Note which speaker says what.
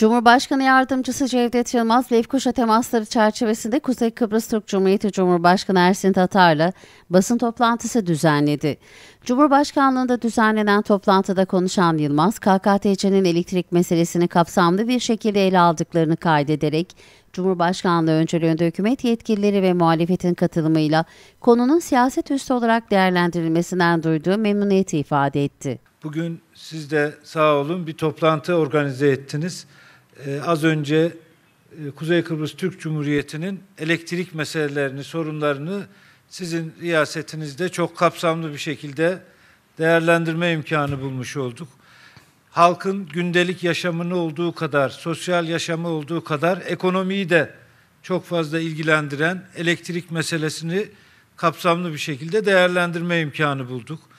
Speaker 1: Cumhurbaşkanı Yardımcısı Cevdet Yılmaz, Lefkoşa temasları çerçevesinde Kuzey Kıbrıs Türk Cumhuriyeti Cumhurbaşkanı Ersin Tatar'la basın toplantısı düzenledi. Cumhurbaşkanlığında düzenlenen toplantıda konuşan Yılmaz, KKTC'nin elektrik meselesini kapsamlı bir şekilde ele aldıklarını kaydederek, Cumhurbaşkanlığı öncülüğünde hükümet yetkilileri ve muhalefetin katılımıyla konunun siyaset üstü olarak değerlendirilmesinden duyduğu memnuniyeti ifade etti.
Speaker 2: Bugün siz de sağ olun bir toplantı organize ettiniz e, az önce e, Kuzey Kıbrıs Türk Cumhuriyeti'nin elektrik meselelerini, sorunlarını sizin riyasetinizde çok kapsamlı bir şekilde değerlendirme imkanı bulmuş olduk. Halkın gündelik yaşamını olduğu kadar, sosyal yaşamı olduğu kadar ekonomiyi de çok fazla ilgilendiren elektrik meselesini kapsamlı bir şekilde değerlendirme imkanı
Speaker 1: bulduk.